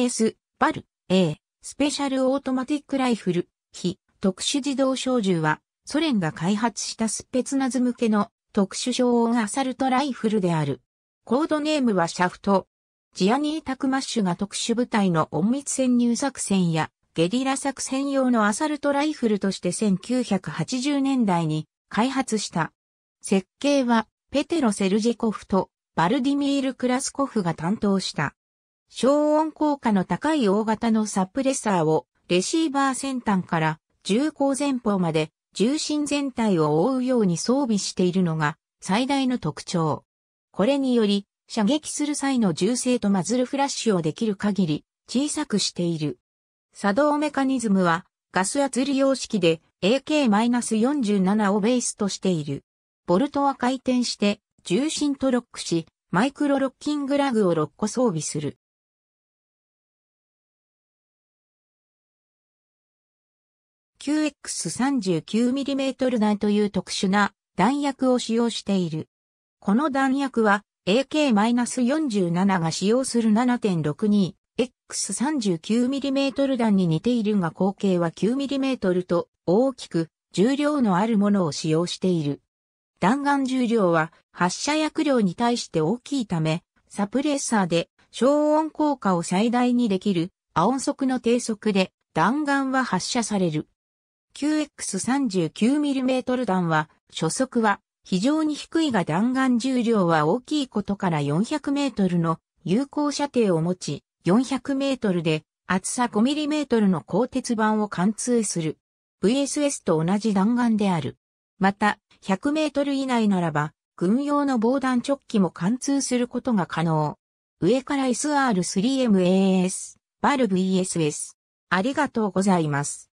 AS、バル、A、スペシャルオートマティックライフル、非、特殊自動小銃は、ソ連が開発したスペツナズ向けの特殊小音アサルトライフルである。コードネームはシャフト。ジアニー・タクマッシュが特殊部隊の隠密潜入作戦やゲリラ作戦用のアサルトライフルとして1980年代に開発した。設計はペテロ・セルジェコフとバルディミール・クラスコフが担当した。消音効果の高い大型のサプレッサーをレシーバー先端から重厚前方まで重心全体を覆うように装備しているのが最大の特徴。これにより射撃する際の銃声とマズルフラッシュをできる限り小さくしている。作動メカニズムはガス圧利用式で AK-47 をベースとしている。ボルトは回転して重心とロックし、マイクロロッキングラグを6個装備する。9X39mm 弾という特殊な弾薬を使用している。この弾薬は AK-47 が使用する 7.62X39mm 弾に似ているが口径は 9mm と大きく重量のあるものを使用している。弾丸重量は発射薬量に対して大きいため、サプレッサーで消音効果を最大にできる、ア音速の低速で弾丸は発射される。9X39mm 弾は、初速は非常に低いが弾丸重量は大きいことから400メートルの有効射程を持ち、400メートルで厚さ5ミリメートルの鋼鉄板を貫通する。VSS と同じ弾丸である。また、100メートル以内ならば、軍用の防弾直機も貫通することが可能。上から SR3MAS、バル VSS。ありがとうございます。